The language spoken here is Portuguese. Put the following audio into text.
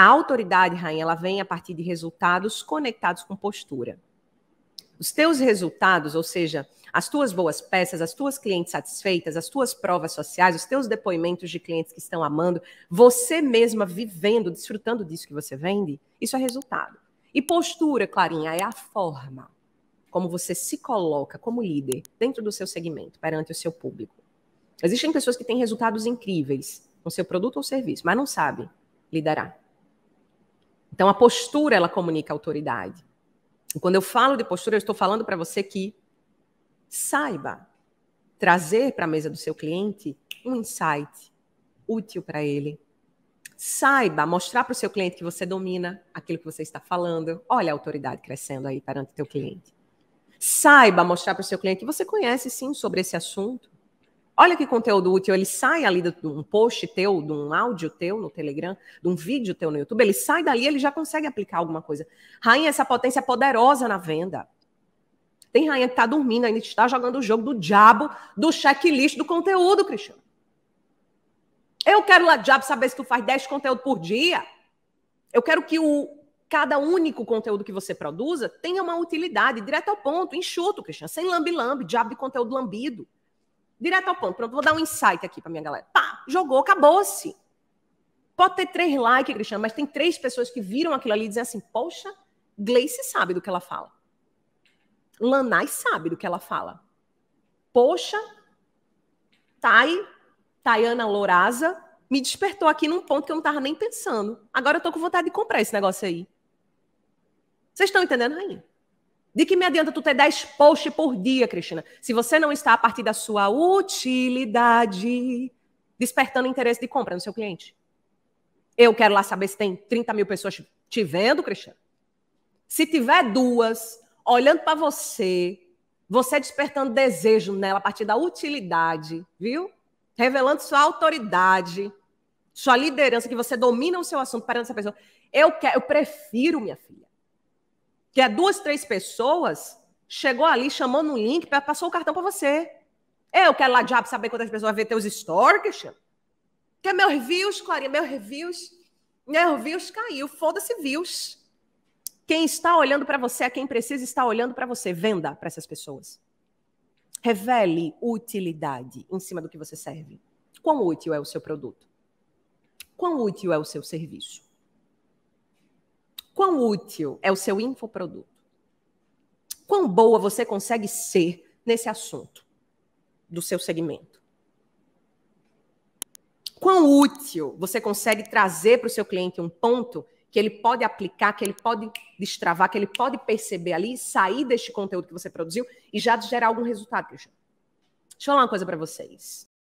A autoridade, rainha, ela vem a partir de resultados conectados com postura. Os teus resultados, ou seja, as tuas boas peças, as tuas clientes satisfeitas, as tuas provas sociais, os teus depoimentos de clientes que estão amando, você mesma vivendo, desfrutando disso que você vende, isso é resultado. E postura, Clarinha, é a forma como você se coloca como líder dentro do seu segmento, perante o seu público. Existem pessoas que têm resultados incríveis com seu produto ou serviço, mas não sabem liderar. Então, a postura, ela comunica autoridade. E quando eu falo de postura, eu estou falando para você que saiba trazer para a mesa do seu cliente um insight útil para ele. Saiba mostrar para o seu cliente que você domina aquilo que você está falando. Olha a autoridade crescendo aí perante o teu cliente. Saiba mostrar para o seu cliente que você conhece sim sobre esse assunto Olha que conteúdo útil, ele sai ali de um post teu, de um áudio teu no Telegram, de um vídeo teu no YouTube, ele sai dali, ele já consegue aplicar alguma coisa. Rainha, essa potência é poderosa na venda. Tem rainha que está dormindo, ainda está jogando o jogo do diabo, do checklist do conteúdo, Cristiano. Eu quero lá, diabo, saber se tu faz 10 conteúdos por dia. Eu quero que o cada único conteúdo que você produza tenha uma utilidade, direto ao ponto, enxuto, Cristiano, sem lambe-lambe, diabo de conteúdo lambido. Direto ao ponto. Pronto, vou dar um insight aqui para minha galera. Pá, jogou, acabou-se. Pode ter três likes, Cristiano, mas tem três pessoas que viram aquilo ali e dizem assim: Poxa, Gleice sabe do que ela fala. Lanai sabe do que ela fala. Poxa, Tai, Tayana Loraza me despertou aqui num ponto que eu não estava nem pensando. Agora eu tô com vontade de comprar esse negócio aí. Vocês estão entendendo, aí? De que me adianta tu ter 10 posts por dia, Cristina, se você não está a partir da sua utilidade despertando interesse de compra no seu cliente? Eu quero lá saber se tem 30 mil pessoas te vendo, Cristina. Se tiver duas olhando para você, você despertando desejo nela a partir da utilidade, viu? Revelando sua autoridade, sua liderança, que você domina o seu assunto para essa pessoa. Eu quero, eu prefiro, minha filha que é duas, três pessoas, chegou ali, chamou no link, passou o cartão para você. Eu quero lá, diabo, saber quantas pessoas vão ver teus stories, Quer meus views, Clarinha? Meus reviews, Meus views caiu. Foda-se views. Quem está olhando para você é quem precisa estar olhando para você. Venda para essas pessoas. Revele utilidade em cima do que você serve. Quão útil é o seu produto? Quão útil é o seu serviço? Quão útil é o seu infoproduto? Quão boa você consegue ser nesse assunto do seu segmento? Quão útil você consegue trazer para o seu cliente um ponto que ele pode aplicar, que ele pode destravar, que ele pode perceber ali, sair deste conteúdo que você produziu e já gerar algum resultado, Deixa eu falar uma coisa para vocês.